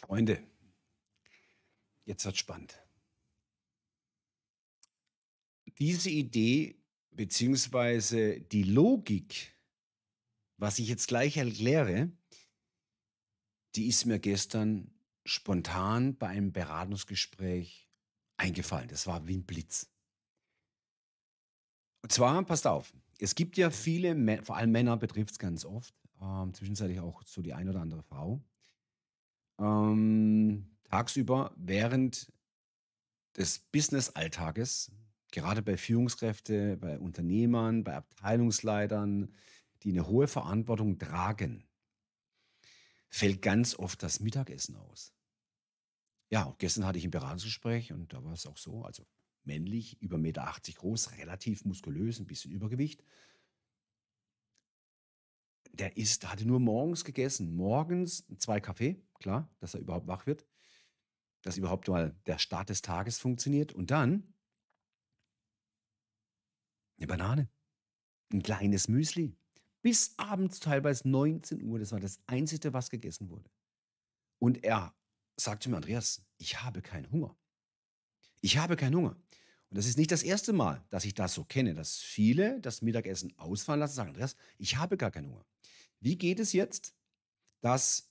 Freunde, jetzt wird's spannend. Diese Idee beziehungsweise die Logik, was ich jetzt gleich erkläre, die ist mir gestern spontan bei einem Beratungsgespräch eingefallen. Das war wie ein Blitz. Und zwar, passt auf, es gibt ja viele, vor allem Männer betrifft es ganz oft, äh, zwischenzeitlich auch so die ein oder andere Frau, ähm, tagsüber während des Business-Alltages, gerade bei Führungskräften, bei Unternehmern, bei Abteilungsleitern, die eine hohe Verantwortung tragen, fällt ganz oft das Mittagessen aus. Ja, und gestern hatte ich ein Beratungsgespräch und da war es auch so, also männlich, über 1,80 Meter groß, relativ muskulös, ein bisschen Übergewicht. Der ist, hatte nur morgens gegessen, morgens zwei Kaffee klar, dass er überhaupt wach wird, dass überhaupt mal der Start des Tages funktioniert und dann eine Banane, ein kleines Müsli. Bis abends teilweise 19 Uhr, das war das Einzige, was gegessen wurde. Und er sagte mir, Andreas, ich habe keinen Hunger. Ich habe keinen Hunger. Und das ist nicht das erste Mal, dass ich das so kenne, dass viele das Mittagessen ausfallen lassen und sagen, Andreas, ich habe gar keinen Hunger. Wie geht es jetzt, dass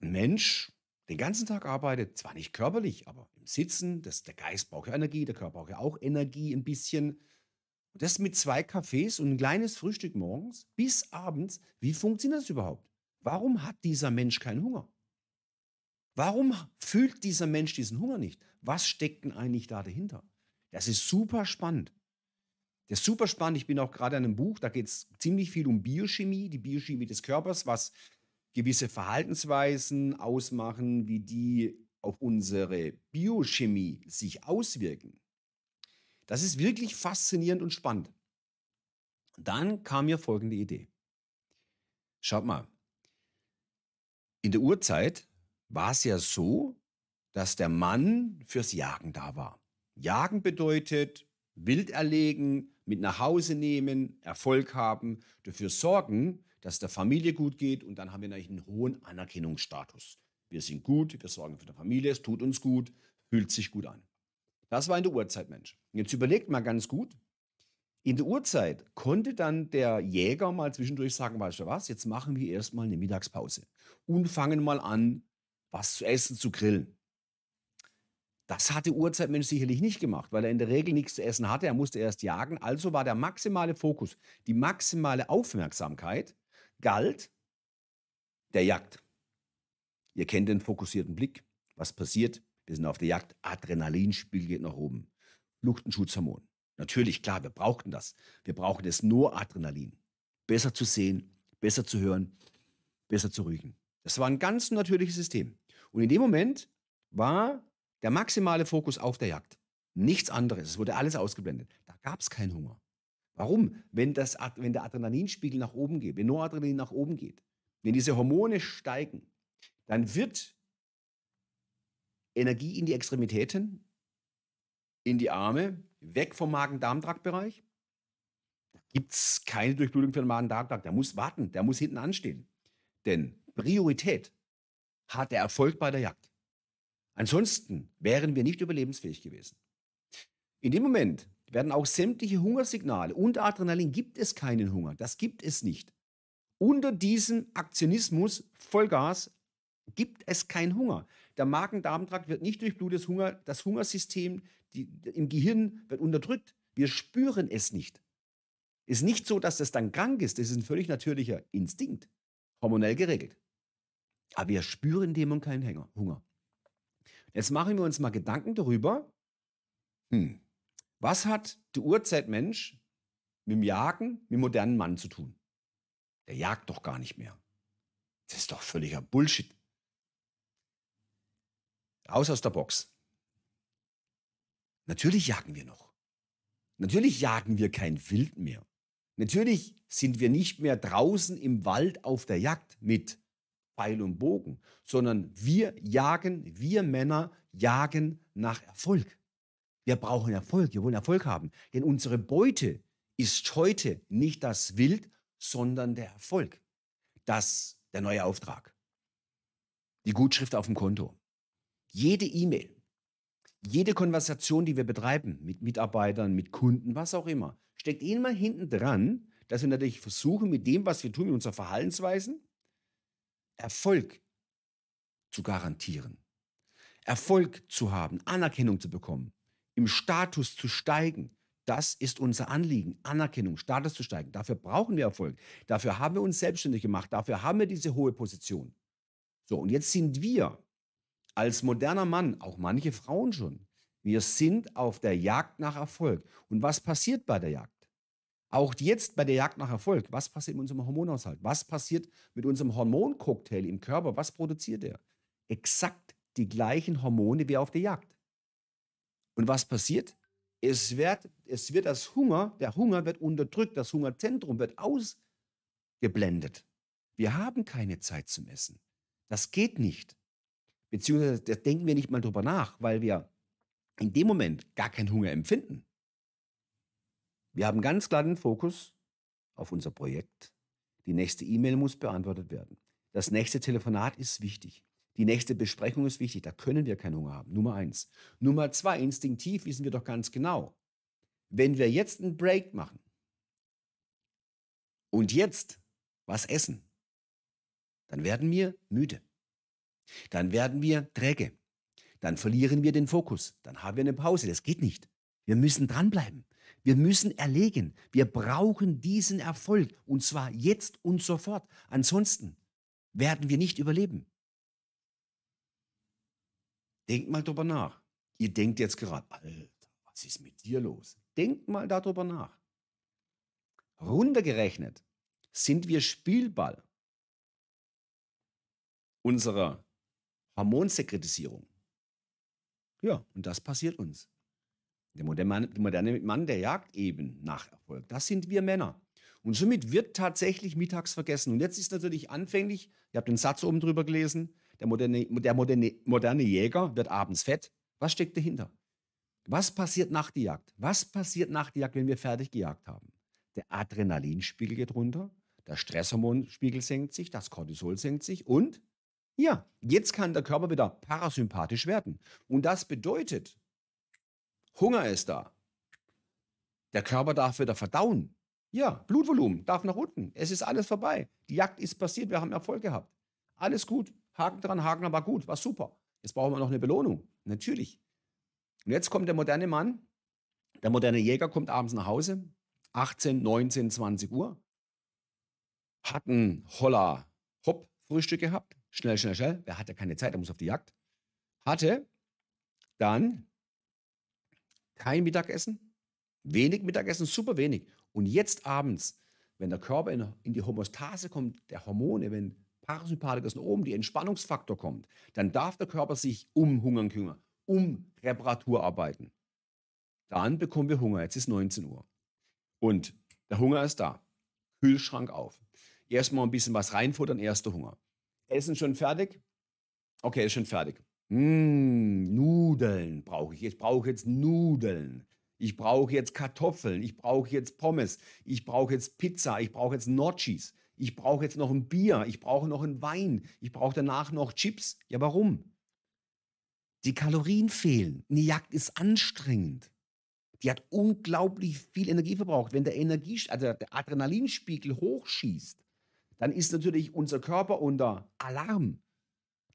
ein Mensch den ganzen Tag arbeitet, zwar nicht körperlich, aber im Sitzen, das, der Geist braucht ja Energie, der Körper braucht ja auch Energie ein bisschen. Und das mit zwei Kaffees und ein kleines Frühstück morgens bis abends, wie funktioniert das überhaupt? Warum hat dieser Mensch keinen Hunger? Warum fühlt dieser Mensch diesen Hunger nicht? Was steckt denn eigentlich da dahinter? Das ist super spannend. Das ist super spannend. Ich bin auch gerade an einem Buch, da geht es ziemlich viel um Biochemie, die Biochemie des Körpers, was gewisse Verhaltensweisen ausmachen, wie die auf unsere Biochemie sich auswirken. Das ist wirklich faszinierend und spannend. Und dann kam mir folgende Idee. Schaut mal, in der Urzeit war es ja so, dass der Mann fürs Jagen da war. Jagen bedeutet Wild erlegen, mit nach Hause nehmen, Erfolg haben, dafür sorgen, dass es der Familie gut geht und dann haben wir natürlich einen hohen Anerkennungsstatus. Wir sind gut, wir sorgen für die Familie, es tut uns gut, fühlt sich gut an. Das war in der Urzeit, Mensch. Jetzt überlegt mal ganz gut. In der Urzeit konnte dann der Jäger mal zwischendurch sagen, weißt du was, jetzt machen wir erstmal eine Mittagspause und fangen mal an, was zu essen, zu grillen. Das hat der Urzeitmensch sicherlich nicht gemacht, weil er in der Regel nichts zu essen hatte. Er musste erst jagen. Also war der maximale Fokus, die maximale Aufmerksamkeit galt der Jagd. Ihr kennt den fokussierten Blick. Was passiert? Wir sind auf der Jagd. Adrenalinspiel geht nach oben. Fluchtenschutzhormon. Natürlich, klar, wir brauchten das. Wir brauchen es nur Adrenalin. Besser zu sehen, besser zu hören, besser zu rügen. Das war ein ganz natürliches System. Und in dem Moment war der maximale Fokus auf der Jagd. Nichts anderes. Es wurde alles ausgeblendet. Da gab es keinen Hunger. Warum? Wenn, das, wenn der Adrenalinspiegel nach oben geht, wenn Noradrenalin nach oben geht, wenn diese Hormone steigen, dann wird Energie in die Extremitäten, in die Arme, weg vom Magen-Darm-Trakt-Bereich. Da gibt es keine Durchblutung für den Magen-Darm-Trakt. Der muss warten, der muss hinten anstehen. Denn Priorität hat der Erfolg bei der Jagd. Ansonsten wären wir nicht überlebensfähig gewesen. In dem Moment, werden auch sämtliche Hungersignale. Unter Adrenalin gibt es keinen Hunger. Das gibt es nicht. Unter diesem Aktionismus, Vollgas, gibt es keinen Hunger. Der Magen-Darm-Trakt wird nicht durchblutet, Hunger, das Hungersystem die, im Gehirn wird unterdrückt. Wir spüren es nicht. Ist nicht so, dass das dann krank ist. Das ist ein völlig natürlicher Instinkt, hormonell geregelt. Aber wir spüren dem und keinen Hunger. Jetzt machen wir uns mal Gedanken darüber, hm, was hat der Urzeitmensch mit dem Jagen, mit dem modernen Mann zu tun? Der jagt doch gar nicht mehr. Das ist doch völliger Bullshit. Raus aus der Box. Natürlich jagen wir noch. Natürlich jagen wir kein Wild mehr. Natürlich sind wir nicht mehr draußen im Wald auf der Jagd mit Pfeil und Bogen, sondern wir jagen, wir Männer jagen nach Erfolg. Wir brauchen Erfolg, wir wollen Erfolg haben. Denn unsere Beute ist heute nicht das Wild, sondern der Erfolg. Das der neue Auftrag. Die Gutschrift auf dem Konto. Jede E-Mail, jede Konversation, die wir betreiben, mit Mitarbeitern, mit Kunden, was auch immer, steckt immer hinten dran, dass wir natürlich versuchen, mit dem, was wir tun, mit unserer Verhaltensweisen, Erfolg zu garantieren. Erfolg zu haben, Anerkennung zu bekommen im Status zu steigen. Das ist unser Anliegen, Anerkennung, Status zu steigen. Dafür brauchen wir Erfolg. Dafür haben wir uns selbstständig gemacht. Dafür haben wir diese hohe Position. So, und jetzt sind wir als moderner Mann, auch manche Frauen schon, wir sind auf der Jagd nach Erfolg. Und was passiert bei der Jagd? Auch jetzt bei der Jagd nach Erfolg, was passiert mit unserem Hormonhaushalt? Was passiert mit unserem Hormoncocktail im Körper? Was produziert er? Exakt die gleichen Hormone wie auf der Jagd. Und was passiert? Es wird, es wird das Hunger, der Hunger wird unterdrückt, das Hungerzentrum wird ausgeblendet. Wir haben keine Zeit zum Essen. Das geht nicht. Beziehungsweise da denken wir nicht mal drüber nach, weil wir in dem Moment gar keinen Hunger empfinden. Wir haben ganz klar den Fokus auf unser Projekt. Die nächste E-Mail muss beantwortet werden. Das nächste Telefonat ist wichtig. Die nächste Besprechung ist wichtig, da können wir keinen Hunger haben. Nummer eins. Nummer zwei, instinktiv wissen wir doch ganz genau. Wenn wir jetzt einen Break machen und jetzt was essen, dann werden wir müde. Dann werden wir träge. Dann verlieren wir den Fokus. Dann haben wir eine Pause. Das geht nicht. Wir müssen dranbleiben. Wir müssen erlegen. Wir brauchen diesen Erfolg. Und zwar jetzt und sofort. Ansonsten werden wir nicht überleben. Denkt mal drüber nach. Ihr denkt jetzt gerade, Alter, was ist mit dir los? Denkt mal darüber nach. Runtergerechnet sind wir Spielball unserer Hormonsekretisierung. Ja, und das passiert uns. Der moderne Mann, der jagt eben nach Erfolg. Das sind wir Männer. Und somit wird tatsächlich mittags vergessen. Und jetzt ist natürlich anfänglich, ihr habt den Satz oben drüber gelesen, der moderne, der moderne, moderne Jäger wird abends fett. Was steckt dahinter? Was passiert nach der Jagd? Was passiert nach der Jagd, wenn wir fertig gejagt haben? Der Adrenalinspiegel geht runter, der Stresshormonspiegel senkt sich, das Cortisol senkt sich und ja, jetzt kann der Körper wieder parasympathisch werden. Und das bedeutet, Hunger ist da. Der Körper darf wieder verdauen. Ja, Blutvolumen darf nach unten. Es ist alles vorbei. Die Jagd ist passiert. Wir haben Erfolg gehabt. Alles gut. Haken dran, Haken dran, war gut, war super. Jetzt brauchen wir noch eine Belohnung. Natürlich. Und jetzt kommt der moderne Mann, der moderne Jäger kommt abends nach Hause, 18, 19, 20 Uhr, hat ein Holla, Hopp, Frühstück gehabt, schnell, schnell, schnell, wer hat ja keine Zeit, der muss auf die Jagd, hatte dann kein Mittagessen, wenig Mittagessen, super wenig. Und jetzt abends, wenn der Körper in die Homostase kommt, der Hormone, wenn Parasympathikus nach oben, die Entspannungsfaktor kommt, dann darf der Körper sich um Hungern kümmern, um Reparatur arbeiten. Dann bekommen wir Hunger. Jetzt ist 19 Uhr. Und der Hunger ist da. Kühlschrank auf. Erstmal ein bisschen was reinfuttern, erster Hunger. Essen schon fertig? Okay, ist schon fertig. Mmh, Nudeln brauche ich. Ich brauche jetzt Nudeln. Ich brauche jetzt Kartoffeln. Ich brauche jetzt Pommes. Ich brauche jetzt Pizza. Ich brauche jetzt Notchis ich brauche jetzt noch ein Bier, ich brauche noch einen Wein, ich brauche danach noch Chips. Ja, warum? Die Kalorien fehlen. Eine Jagd ist anstrengend. Die hat unglaublich viel Energie verbraucht. Wenn der Energie, also der Adrenalinspiegel hochschießt, dann ist natürlich unser Körper unter Alarm.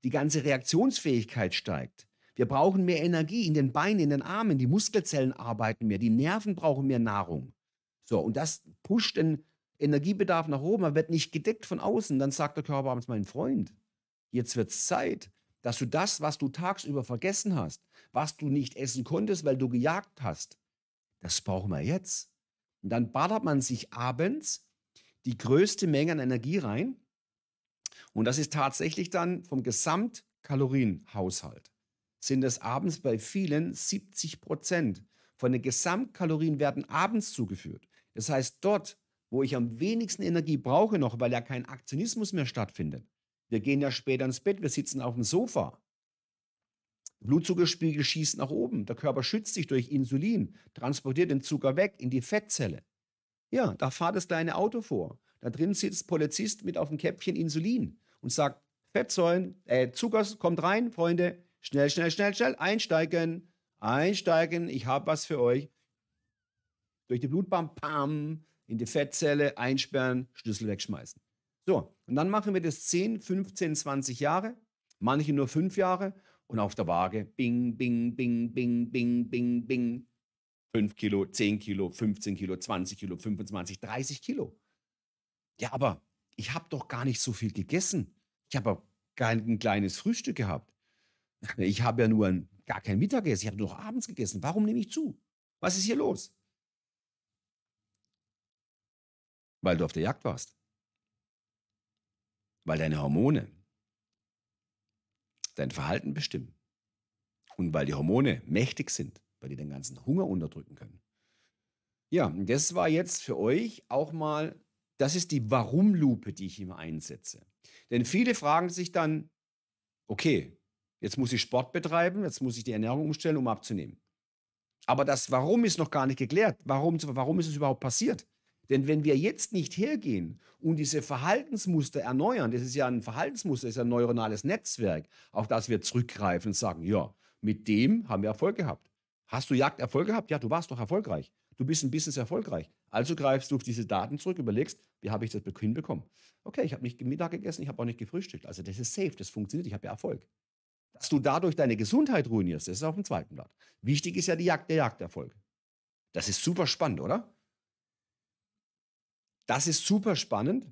Die ganze Reaktionsfähigkeit steigt. Wir brauchen mehr Energie in den Beinen, in den Armen. Die Muskelzellen arbeiten mehr. Die Nerven brauchen mehr Nahrung. So, und das pusht den Energiebedarf nach oben, aber wird nicht gedeckt von außen, dann sagt der Körper abends, mein Freund, jetzt wird es Zeit, dass du das, was du tagsüber vergessen hast, was du nicht essen konntest, weil du gejagt hast, das brauchen wir jetzt. Und dann ballert man sich abends die größte Menge an Energie rein. Und das ist tatsächlich dann vom Gesamtkalorienhaushalt. Sind es abends bei vielen 70 Prozent. Von den Gesamtkalorien werden abends zugeführt. Das heißt, dort wo ich am wenigsten Energie brauche noch, weil ja kein Aktionismus mehr stattfindet. Wir gehen ja später ins Bett, wir sitzen auf dem Sofa. Blutzuckerspiegel schießt nach oben, der Körper schützt sich durch Insulin, transportiert den Zucker weg in die Fettzelle. Ja, da fahrt das kleine Auto vor. Da drin sitzt Polizist mit auf dem Käppchen Insulin und sagt, Fettsäuren, äh, Zucker kommt rein, Freunde, schnell, schnell, schnell, schnell, einsteigen, einsteigen, ich habe was für euch. Durch die Blutbahn, pam, in die Fettzelle, einsperren, Schlüssel wegschmeißen. So, und dann machen wir das 10, 15, 20 Jahre, manche nur 5 Jahre und auf der Waage bing, bing, bing, bing, bing, bing, bing. 5 Kilo, 10 Kilo, 15 Kilo, 20 Kilo, 25, 30 Kilo. Ja, aber ich habe doch gar nicht so viel gegessen. Ich habe ein kleines Frühstück gehabt. Ich habe ja nur ein, gar kein Mittagessen. Ich habe nur abends gegessen. Warum nehme ich zu? Was ist hier los? Weil du auf der Jagd warst. Weil deine Hormone dein Verhalten bestimmen. Und weil die Hormone mächtig sind, weil die den ganzen Hunger unterdrücken können. Ja, das war jetzt für euch auch mal, das ist die Warum-Lupe, die ich immer einsetze. Denn viele fragen sich dann, okay, jetzt muss ich Sport betreiben, jetzt muss ich die Ernährung umstellen, um abzunehmen. Aber das Warum ist noch gar nicht geklärt. Warum, warum ist es überhaupt passiert? Denn wenn wir jetzt nicht hergehen und diese Verhaltensmuster erneuern, das ist ja ein Verhaltensmuster, das ist ein neuronales Netzwerk, auf das wir zurückgreifen und sagen, ja, mit dem haben wir Erfolg gehabt. Hast du Jagderfolg gehabt? Ja, du warst doch erfolgreich. Du bist ein Business erfolgreich. Also greifst du auf diese Daten zurück, überlegst, wie habe ich das hinbekommen? Okay, ich habe nicht Mittag gegessen, ich habe auch nicht gefrühstückt. Also das ist safe, das funktioniert, ich habe ja Erfolg. Dass du dadurch deine Gesundheit ruinierst, das ist auf dem zweiten Blatt. Wichtig ist ja die Jagd, der Jagderfolg. Das ist super spannend, oder? Das ist super spannend.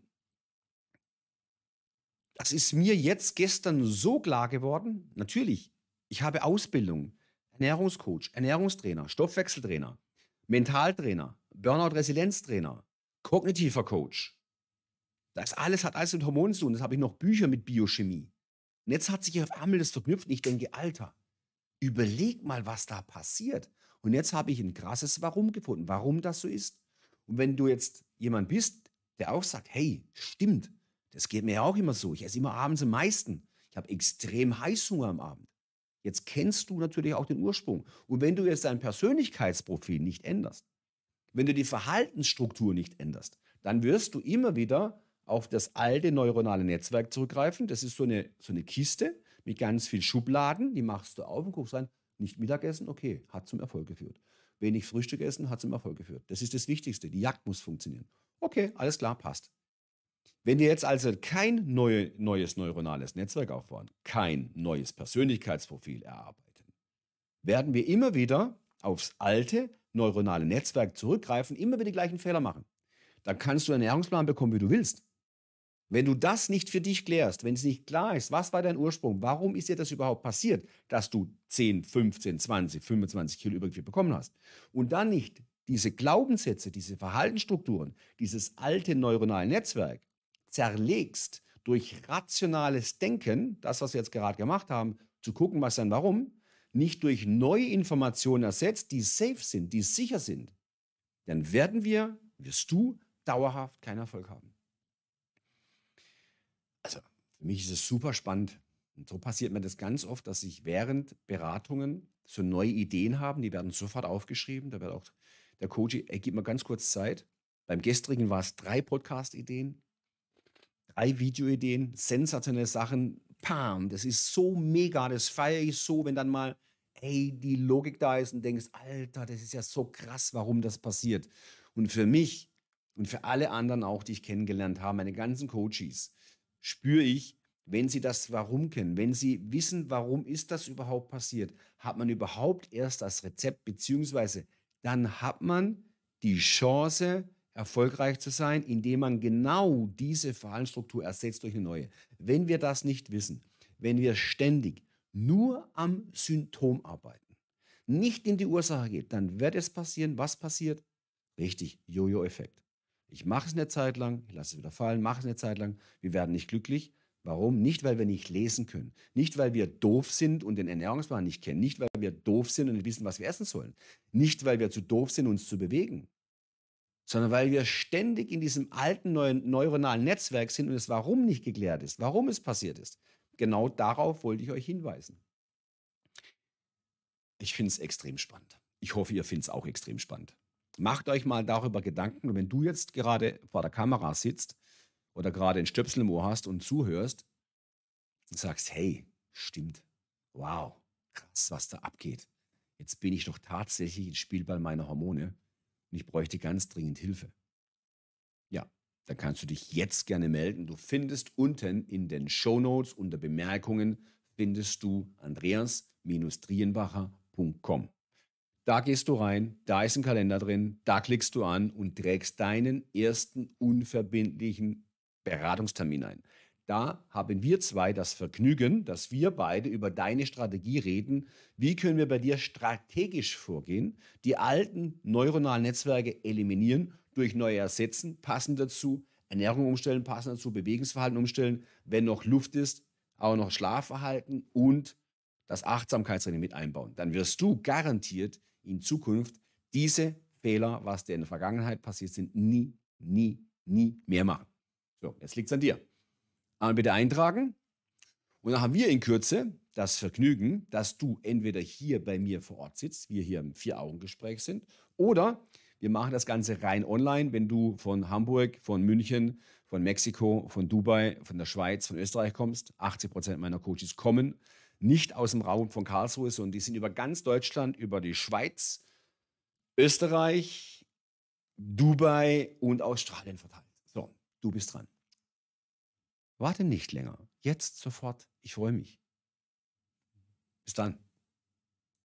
Das ist mir jetzt gestern so klar geworden. Natürlich, ich habe Ausbildung, Ernährungscoach, Ernährungstrainer, Stoffwechseltrainer, Mentaltrainer, Burnout-Resilienztrainer, kognitiver Coach. Das alles hat alles mit Hormonen zu tun. Das habe ich noch Bücher mit Biochemie. Und jetzt hat sich auf einmal das verknüpft. Und ich denke, Alter, überleg mal, was da passiert. Und jetzt habe ich ein krasses Warum gefunden, warum das so ist. Und wenn du jetzt jemand bist, der auch sagt, hey, stimmt, das geht mir ja auch immer so. Ich esse immer abends am meisten. Ich habe extrem Heißhunger am Abend. Jetzt kennst du natürlich auch den Ursprung. Und wenn du jetzt dein Persönlichkeitsprofil nicht änderst, wenn du die Verhaltensstruktur nicht änderst, dann wirst du immer wieder auf das alte neuronale Netzwerk zurückgreifen. Das ist so eine, so eine Kiste mit ganz viel Schubladen. Die machst du auf und guckst rein. Nicht Mittagessen, okay, hat zum Erfolg geführt. Wenig Frühstück essen hat zum Erfolg geführt. Das ist das Wichtigste. Die Jagd muss funktionieren. Okay, alles klar, passt. Wenn wir jetzt also kein neue, neues neuronales Netzwerk aufbauen, kein neues Persönlichkeitsprofil erarbeiten, werden wir immer wieder aufs alte neuronale Netzwerk zurückgreifen, immer wieder die gleichen Fehler machen. Dann kannst du einen Ernährungsplan bekommen, wie du willst. Wenn du das nicht für dich klärst, wenn es nicht klar ist, was war dein Ursprung, warum ist dir das überhaupt passiert, dass du 10, 15, 20, 25 Kilo Übergewicht bekommen hast und dann nicht diese Glaubenssätze, diese Verhaltensstrukturen, dieses alte neuronale Netzwerk zerlegst durch rationales Denken, das, was wir jetzt gerade gemacht haben, zu gucken, was dann warum, nicht durch neue Informationen ersetzt, die safe sind, die sicher sind, dann werden wir, wirst du dauerhaft keinen Erfolg haben. Für mich ist es super spannend. Und so passiert mir das ganz oft, dass ich während Beratungen so neue Ideen habe, die werden sofort aufgeschrieben. Da wird auch der Coach, ey, gib mir ganz kurz Zeit. Beim gestrigen war es drei Podcast-Ideen, drei Video-Ideen, sensationelle Sachen. Pam, das ist so mega, das feiere ich so, wenn dann mal, ey, die Logik da ist und denkst, Alter, das ist ja so krass, warum das passiert. Und für mich und für alle anderen auch, die ich kennengelernt habe, meine ganzen Coaches, spüre ich, wenn sie das Warum kennen, wenn sie wissen, warum ist das überhaupt passiert, hat man überhaupt erst das Rezept, beziehungsweise dann hat man die Chance, erfolgreich zu sein, indem man genau diese Verhaltensstruktur ersetzt durch eine neue. Wenn wir das nicht wissen, wenn wir ständig nur am Symptom arbeiten, nicht in die Ursache geht, dann wird es passieren, was passiert? Richtig, Jojo-Effekt. Ich mache es eine Zeit lang, ich lasse es wieder fallen, mache es eine Zeit lang. Wir werden nicht glücklich. Warum? Nicht, weil wir nicht lesen können. Nicht, weil wir doof sind und den Ernährungsplan nicht kennen. Nicht, weil wir doof sind und nicht wissen, was wir essen sollen. Nicht, weil wir zu doof sind, uns zu bewegen. Sondern weil wir ständig in diesem alten neuen neuronalen Netzwerk sind und das Warum nicht geklärt ist, warum es passiert ist. Genau darauf wollte ich euch hinweisen. Ich finde es extrem spannend. Ich hoffe, ihr findet es auch extrem spannend macht euch mal darüber Gedanken, wenn du jetzt gerade vor der Kamera sitzt oder gerade ein Stöpsel im Ohr hast und zuhörst und sagst, hey, stimmt, wow, krass, was da abgeht. Jetzt bin ich doch tatsächlich ein Spielball meiner Hormone und ich bräuchte ganz dringend Hilfe. Ja, dann kannst du dich jetzt gerne melden. Du findest unten in den Show Notes unter Bemerkungen findest du andreas trienbachercom da gehst du rein, da ist ein Kalender drin, da klickst du an und trägst deinen ersten unverbindlichen Beratungstermin ein. Da haben wir zwei das Vergnügen, dass wir beide über deine Strategie reden. Wie können wir bei dir strategisch vorgehen, die alten neuronalen Netzwerke eliminieren, durch neue ersetzen, passend dazu, Ernährung umstellen, passend dazu, Bewegungsverhalten umstellen, wenn noch Luft ist, auch noch Schlafverhalten und das Achtsamkeitsrennen mit einbauen. Dann wirst du garantiert in Zukunft diese Fehler, was dir in der Vergangenheit passiert sind, nie, nie, nie mehr machen. So, jetzt liegt es an dir. Aber bitte eintragen. Und dann haben wir in Kürze das Vergnügen, dass du entweder hier bei mir vor Ort sitzt, wir hier im Vier-Augen-Gespräch sind, oder wir machen das Ganze rein online, wenn du von Hamburg, von München, von Mexiko, von Dubai, von der Schweiz, von Österreich kommst. 80 Prozent meiner Coaches kommen nicht aus dem Raum von Karlsruhe, sondern die sind über ganz Deutschland, über die Schweiz, Österreich, Dubai und Australien verteilt. So, du bist dran. Warte nicht länger. Jetzt sofort. Ich freue mich. Bis dann.